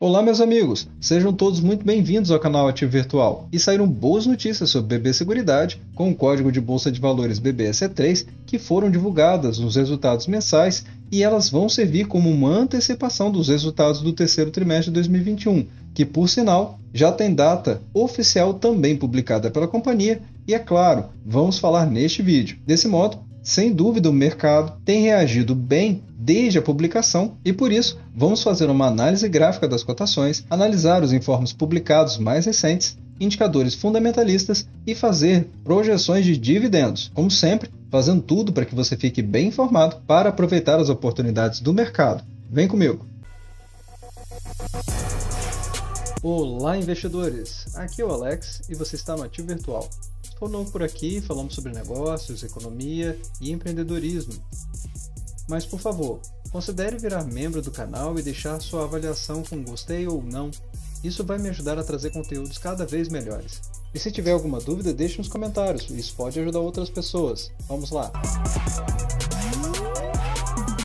Olá, meus amigos! Sejam todos muito bem-vindos ao canal Ativo Virtual. E saíram boas notícias sobre BB Seguridade com o código de bolsa de valores BBSE3 que foram divulgadas nos resultados mensais e elas vão servir como uma antecipação dos resultados do terceiro trimestre de 2021, que por sinal já tem data oficial também publicada pela companhia e é claro, vamos falar neste vídeo. Desse modo, sem dúvida o mercado tem reagido bem desde a publicação e por isso vamos fazer uma análise gráfica das cotações, analisar os informes publicados mais recentes, indicadores fundamentalistas e fazer projeções de dividendos. Como sempre, fazendo tudo para que você fique bem informado para aproveitar as oportunidades do mercado. Vem comigo! Olá, investidores! Aqui é o Alex e você está no Ativo Virtual. Estou novo por aqui, falamos sobre negócios, economia e empreendedorismo. Mas por favor, considere virar membro do canal e deixar sua avaliação com gostei ou não. Isso vai me ajudar a trazer conteúdos cada vez melhores. E se tiver alguma dúvida, deixe nos comentários, isso pode ajudar outras pessoas. Vamos lá!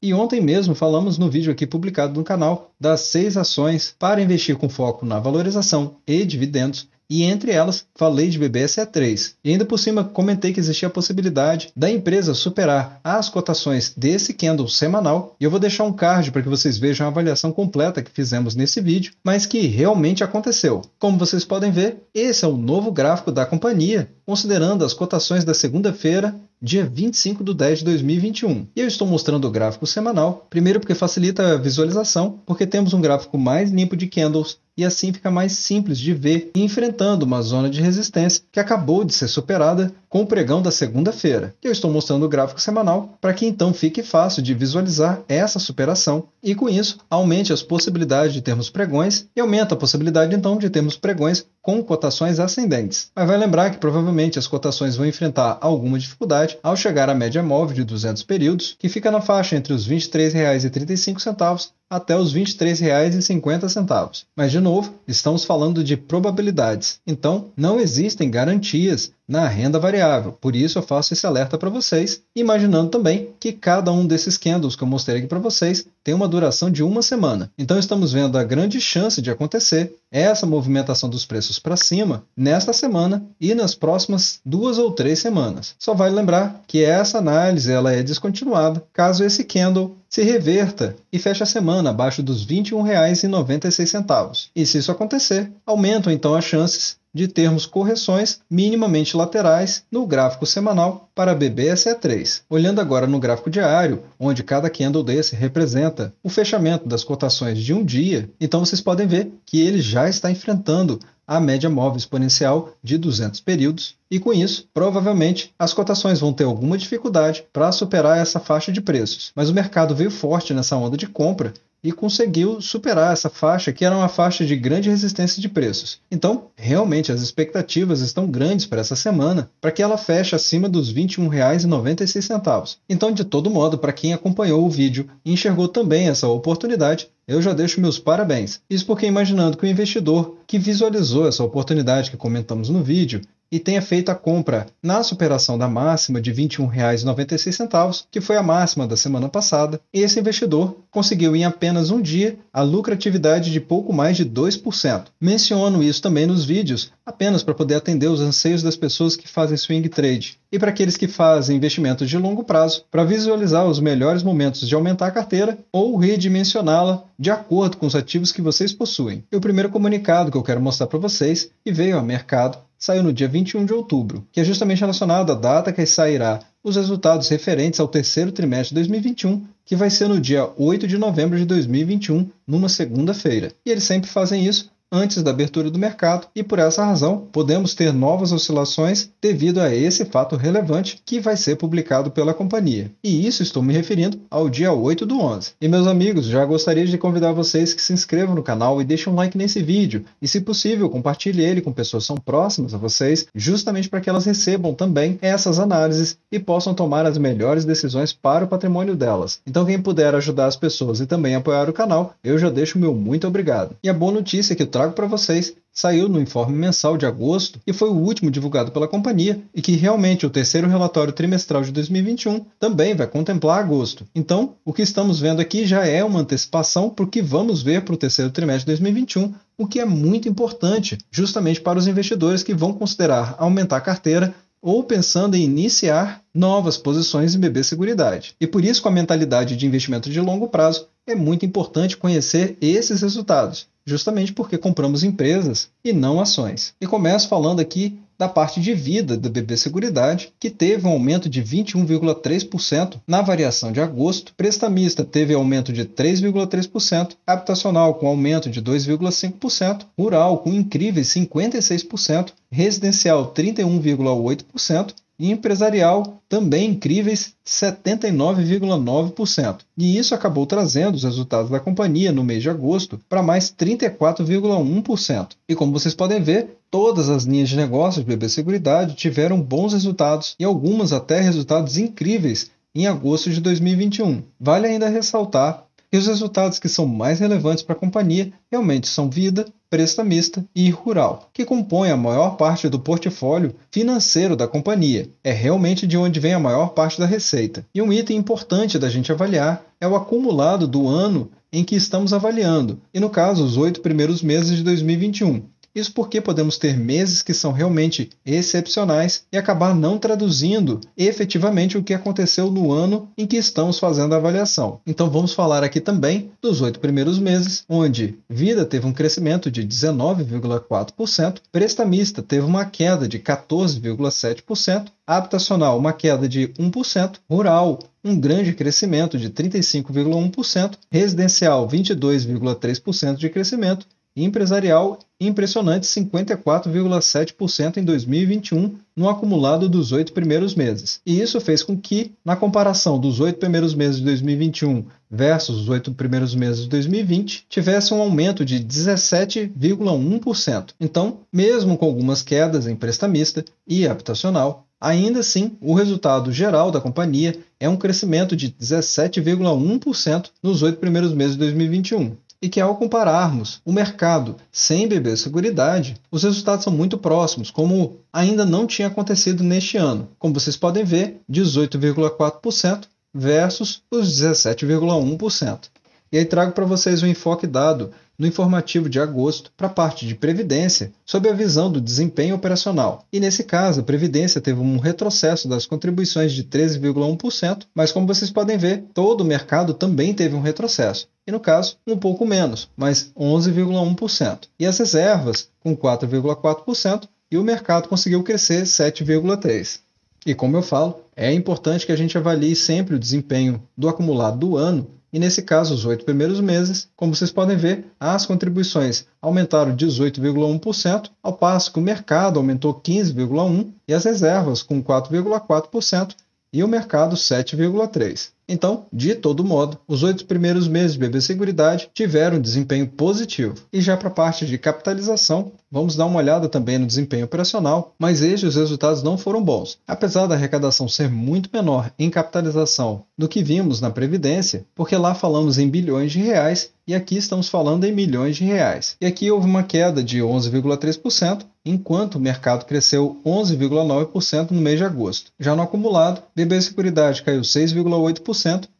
E ontem mesmo falamos no vídeo aqui publicado no canal das seis ações para investir com foco na valorização e dividendos e entre elas falei de BBSA3. E ainda por cima comentei que existia a possibilidade da empresa superar as cotações desse candle semanal e eu vou deixar um card para que vocês vejam a avaliação completa que fizemos nesse vídeo, mas que realmente aconteceu. Como vocês podem ver, esse é o novo gráfico da companhia, considerando as cotações da segunda-feira dia 25 de 10 de 2021. E eu estou mostrando o gráfico semanal, primeiro porque facilita a visualização, porque temos um gráfico mais limpo de candles e assim fica mais simples de ver e enfrentando uma zona de resistência que acabou de ser superada com o pregão da segunda-feira. Eu estou mostrando o gráfico semanal para que então fique fácil de visualizar essa superação e com isso aumente as possibilidades de termos pregões e aumenta a possibilidade então de termos pregões com cotações ascendentes. Mas vai lembrar que provavelmente as cotações vão enfrentar alguma dificuldade ao chegar à média móvel de 200 períodos, que fica na faixa entre os R$ 23,35 até os R$ 23,50. Mas de novo, estamos falando de probabilidades. Então, não existem garantias na renda variável. Por isso eu faço esse alerta para vocês, imaginando também que cada um desses candles que eu mostrei aqui para vocês tem uma duração de uma semana. Então estamos vendo a grande chance de acontecer essa movimentação dos preços para cima nesta semana e nas próximas duas ou três semanas. Só vale lembrar que essa análise ela é descontinuada caso esse candle se reverta e feche a semana abaixo dos R$ 21,96. E se isso acontecer, aumentam então as chances de termos correções minimamente laterais no gráfico semanal para BBSE3. Olhando agora no gráfico diário, onde cada candle desse representa o fechamento das cotações de um dia, então vocês podem ver que ele já está enfrentando a média móvel exponencial de 200 períodos, e com isso, provavelmente, as cotações vão ter alguma dificuldade para superar essa faixa de preços. Mas o mercado veio forte nessa onda de compra e conseguiu superar essa faixa, que era uma faixa de grande resistência de preços. Então, realmente, as expectativas estão grandes para essa semana, para que ela feche acima dos R$ 21,96. Então, de todo modo, para quem acompanhou o vídeo e enxergou também essa oportunidade, eu já deixo meus parabéns. Isso porque imaginando que o investidor que visualizou essa oportunidade que comentamos no vídeo e tenha feito a compra na superação da máxima de R$ 21,96, que foi a máxima da semana passada, esse investidor conseguiu em apenas um dia a lucratividade de pouco mais de 2%. Menciono isso também nos vídeos, apenas para poder atender os anseios das pessoas que fazem swing trade e para aqueles que fazem investimentos de longo prazo, para visualizar os melhores momentos de aumentar a carteira ou redimensioná-la de acordo com os ativos que vocês possuem. E o primeiro comunicado que eu quero mostrar para vocês, que veio a mercado saiu no dia 21 de outubro, que é justamente relacionado à data que sairá os resultados referentes ao terceiro trimestre de 2021, que vai ser no dia 8 de novembro de 2021, numa segunda-feira. E eles sempre fazem isso antes da abertura do mercado e por essa razão podemos ter novas oscilações devido a esse fato relevante que vai ser publicado pela companhia. E isso estou me referindo ao dia 8 do 11. E meus amigos, já gostaria de convidar vocês que se inscrevam no canal e deixem um like nesse vídeo e se possível compartilhe ele com pessoas são próximas a vocês, justamente para que elas recebam também essas análises e possam tomar as melhores decisões para o patrimônio delas. Então quem puder ajudar as pessoas e também apoiar o canal, eu já deixo meu muito obrigado. E a boa notícia é que o trago para vocês saiu no informe mensal de agosto e foi o último divulgado pela companhia e que realmente o terceiro relatório trimestral de 2021 também vai contemplar agosto. Então, o que estamos vendo aqui já é uma antecipação para o que vamos ver para o terceiro trimestre de 2021, o que é muito importante, justamente para os investidores que vão considerar aumentar a carteira ou pensando em iniciar novas posições em bebê Seguridade. E por isso, com a mentalidade de investimento de longo prazo, é muito importante conhecer esses resultados, justamente porque compramos empresas e não ações. E começo falando aqui da parte de vida da BB Seguridade, que teve um aumento de 21,3% na variação de agosto, prestamista teve aumento de 3,3%, habitacional com aumento de 2,5%, rural com incríveis 56%, residencial 31,8%, e empresarial, também incríveis 79,9%. E isso acabou trazendo os resultados da companhia no mês de agosto para mais 34,1%. E como vocês podem ver, todas as linhas de negócios de BB Seguridade tiveram bons resultados e algumas até resultados incríveis em agosto de 2021. Vale ainda ressaltar e os resultados que são mais relevantes para a companhia realmente são vida, prestamista e rural, que compõem a maior parte do portfólio financeiro da companhia. É realmente de onde vem a maior parte da receita. E um item importante da gente avaliar é o acumulado do ano em que estamos avaliando, e no caso, os oito primeiros meses de 2021. Isso porque podemos ter meses que são realmente excepcionais e acabar não traduzindo efetivamente o que aconteceu no ano em que estamos fazendo a avaliação. Então vamos falar aqui também dos oito primeiros meses, onde vida teve um crescimento de 19,4%, prestamista teve uma queda de 14,7%, habitacional uma queda de 1%, rural um grande crescimento de 35,1%, residencial 22,3% de crescimento e empresarial impressionante 54,7% em 2021 no acumulado dos oito primeiros meses. E isso fez com que, na comparação dos oito primeiros meses de 2021 versus os oito primeiros meses de 2020, tivesse um aumento de 17,1%. Então, mesmo com algumas quedas em prestamista e habitacional, Ainda assim, o resultado geral da companhia é um crescimento de 17,1% nos oito primeiros meses de 2021 e que ao compararmos o mercado sem beber seguridade, os resultados são muito próximos, como ainda não tinha acontecido neste ano. Como vocês podem ver, 18,4% versus os 17,1%. E aí trago para vocês o um enfoque dado no informativo de agosto para a parte de Previdência, sob a visão do desempenho operacional. E nesse caso, a Previdência teve um retrocesso das contribuições de 13,1%, mas como vocês podem ver, todo o mercado também teve um retrocesso. E no caso, um pouco menos, mas 11,1%. E as reservas, com 4,4%, e o mercado conseguiu crescer 7,3%. E como eu falo, é importante que a gente avalie sempre o desempenho do acumulado do ano e nesse caso, os oito primeiros meses, como vocês podem ver, as contribuições aumentaram 18,1%, ao passo que o mercado aumentou 15,1% e as reservas com 4,4% e o mercado 7,3%. Então, de todo modo, os oito primeiros meses de BB Seguridade tiveram um desempenho positivo. E já para a parte de capitalização, vamos dar uma olhada também no desempenho operacional, mas este os resultados não foram bons. Apesar da arrecadação ser muito menor em capitalização do que vimos na Previdência, porque lá falamos em bilhões de reais e aqui estamos falando em milhões de reais. E aqui houve uma queda de 11,3%, enquanto o mercado cresceu 11,9% no mês de agosto. Já no acumulado, BB Seguridade caiu 6,8%,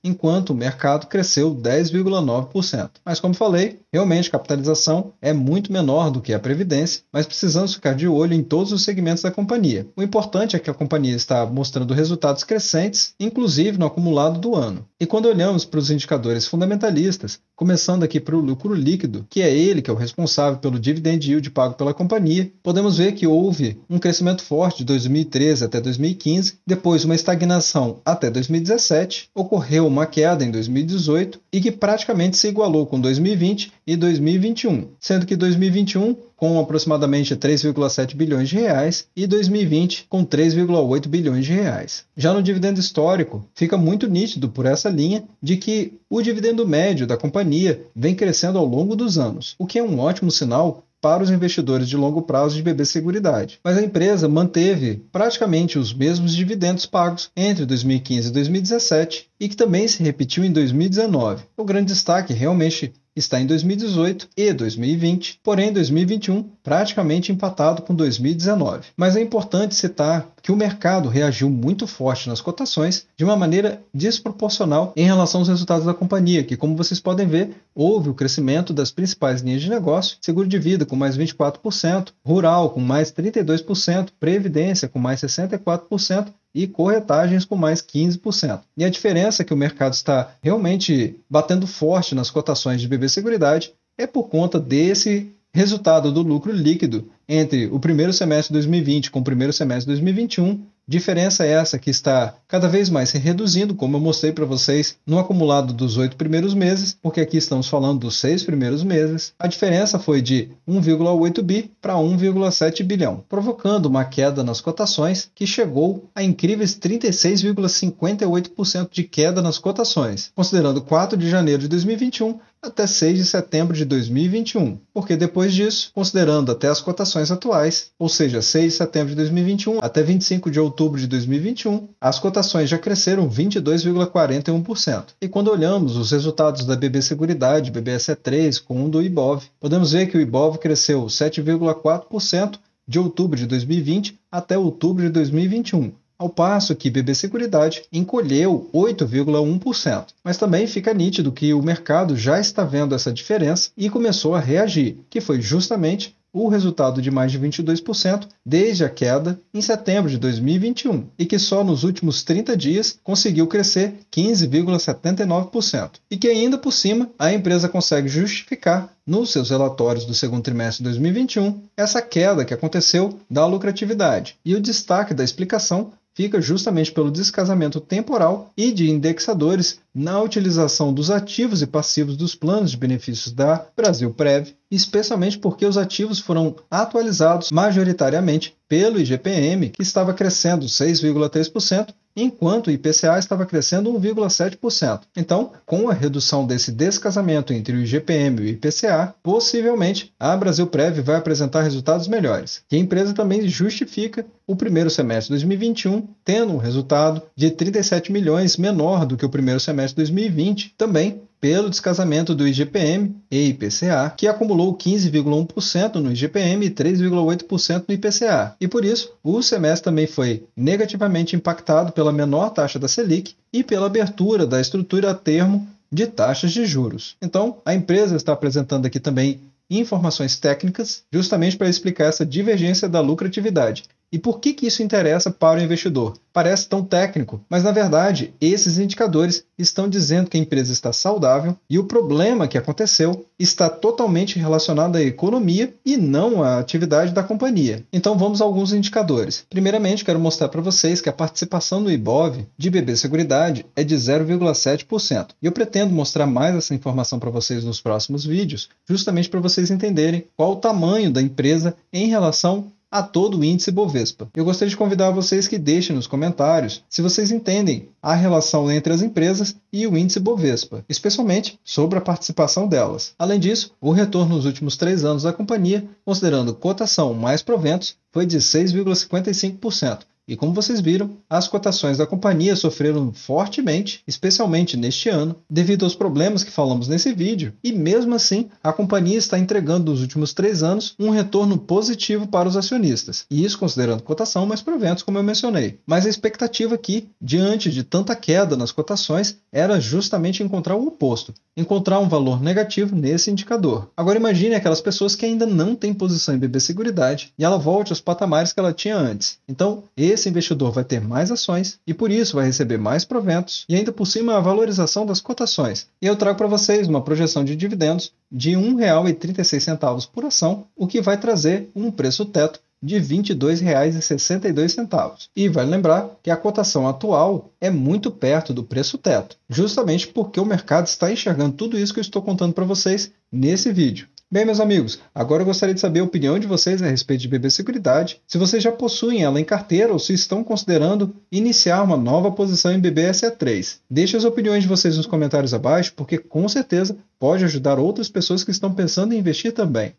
enquanto o mercado cresceu 10,9%. Mas como falei, Realmente, capitalização é muito menor do que a Previdência, mas precisamos ficar de olho em todos os segmentos da companhia. O importante é que a companhia está mostrando resultados crescentes, inclusive no acumulado do ano. E quando olhamos para os indicadores fundamentalistas, começando aqui para o lucro líquido, que é ele que é o responsável pelo dividend yield pago pela companhia, podemos ver que houve um crescimento forte de 2013 até 2015, depois uma estagnação até 2017, ocorreu uma queda em 2018 e que praticamente se igualou com 2020 e 2021, sendo que 2021 com aproximadamente 3,7 bilhões de reais e 2020 com 3,8 bilhões de reais. Já no dividendo histórico, fica muito nítido por essa linha de que o dividendo médio da companhia vem crescendo ao longo dos anos, o que é um ótimo sinal para os investidores de longo prazo de BB Seguridade. Mas a empresa manteve praticamente os mesmos dividendos pagos entre 2015 e 2017 e que também se repetiu em 2019. O grande destaque realmente está em 2018 e 2020, porém 2021 praticamente empatado com 2019. Mas é importante citar que o mercado reagiu muito forte nas cotações de uma maneira desproporcional em relação aos resultados da companhia, que como vocês podem ver, houve o crescimento das principais linhas de negócio, seguro de vida com mais 24%, rural com mais 32%, previdência com mais 64%, e corretagens com mais 15%. E a diferença é que o mercado está realmente batendo forte nas cotações de BB Seguridade é por conta desse resultado do lucro líquido entre o primeiro semestre de 2020 com o primeiro semestre de 2021 Diferença é essa que está cada vez mais se reduzindo, como eu mostrei para vocês no acumulado dos oito primeiros meses, porque aqui estamos falando dos seis primeiros meses. A diferença foi de 1,8 bi para 1,7 bilhão, provocando uma queda nas cotações que chegou a incríveis 36,58% de queda nas cotações, considerando 4 de janeiro de 2021 até 6 de setembro de 2021, porque depois disso, considerando até as cotações atuais, ou seja, 6 de setembro de 2021 até 25 de outubro de 2021, as cotações já cresceram 22,41%. E quando olhamos os resultados da BB Seguridade, BBSE3, com o um do IBOV, podemos ver que o IBOV cresceu 7,4% de outubro de 2020 até outubro de 2021, ao passo que BB Seguridade encolheu 8,1%. Mas também fica nítido que o mercado já está vendo essa diferença e começou a reagir, que foi justamente o resultado de mais de 22% desde a queda em setembro de 2021 e que só nos últimos 30 dias conseguiu crescer 15,79%. E que ainda por cima a empresa consegue justificar nos seus relatórios do segundo trimestre de 2021 essa queda que aconteceu da lucratividade. E o destaque da explicação fica justamente pelo descasamento temporal e de indexadores na utilização dos ativos e passivos dos planos de benefícios da Brasil Prev, especialmente porque os ativos foram atualizados majoritariamente pelo IGPM, que estava crescendo 6,3%, enquanto o IPCA estava crescendo 1,7%. Então, com a redução desse descasamento entre o IGPM e o IPCA, possivelmente a Brasil Prev vai apresentar resultados melhores. E a empresa também justifica o primeiro semestre de 2021 tendo um resultado de 37 milhões menor do que o primeiro semestre de 2020, também pelo descasamento do IGPM e IPCA, que acumulou 15,1% no IGPM e 3,8% no IPCA. E por isso, o semestre também foi negativamente impactado pela menor taxa da Selic e pela abertura da estrutura a termo de taxas de juros. Então, a empresa está apresentando aqui também informações técnicas, justamente para explicar essa divergência da lucratividade. E por que, que isso interessa para o investidor? Parece tão técnico, mas na verdade, esses indicadores estão dizendo que a empresa está saudável e o problema que aconteceu está totalmente relacionado à economia e não à atividade da companhia. Então vamos a alguns indicadores. Primeiramente, quero mostrar para vocês que a participação no IBOV de BB Seguridade é de 0,7%. E eu pretendo mostrar mais essa informação para vocês nos próximos vídeos, justamente para vocês entenderem qual o tamanho da empresa em relação a todo o índice Bovespa. Eu gostaria de convidar vocês que deixem nos comentários se vocês entendem a relação entre as empresas e o índice Bovespa, especialmente sobre a participação delas. Além disso, o retorno nos últimos três anos da companhia, considerando cotação mais proventos, foi de 6,55%. E como vocês viram, as cotações da companhia sofreram fortemente, especialmente neste ano, devido aos problemas que falamos nesse vídeo, e mesmo assim, a companhia está entregando nos últimos três anos um retorno positivo para os acionistas, e isso considerando cotação mais proventos, como eu mencionei. Mas a expectativa aqui, diante de tanta queda nas cotações, era justamente encontrar o oposto, encontrar um valor negativo nesse indicador. Agora imagine aquelas pessoas que ainda não têm posição em BB Seguridade e ela volte aos patamares que ela tinha antes. Então, esse esse investidor vai ter mais ações e por isso vai receber mais proventos e ainda por cima a valorização das cotações. E eu trago para vocês uma projeção de dividendos de R$ 1,36 por ação, o que vai trazer um preço teto de R$ 22,62. E vale lembrar que a cotação atual é muito perto do preço teto, justamente porque o mercado está enxergando tudo isso que eu estou contando para vocês nesse vídeo. Bem, meus amigos, agora eu gostaria de saber a opinião de vocês a respeito de BB Seguridade, se vocês já possuem ela em carteira ou se estão considerando iniciar uma nova posição em BBSA3. Deixe as opiniões de vocês nos comentários abaixo, porque com certeza pode ajudar outras pessoas que estão pensando em investir também.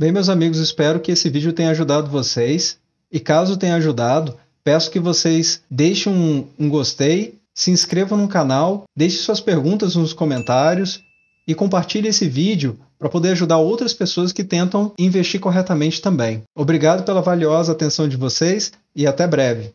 Bem, meus amigos, espero que esse vídeo tenha ajudado vocês. E caso tenha ajudado, peço que vocês deixem um, um gostei, se inscrevam no canal, deixem suas perguntas nos comentários e compartilhe esse vídeo para poder ajudar outras pessoas que tentam investir corretamente também. Obrigado pela valiosa atenção de vocês e até breve.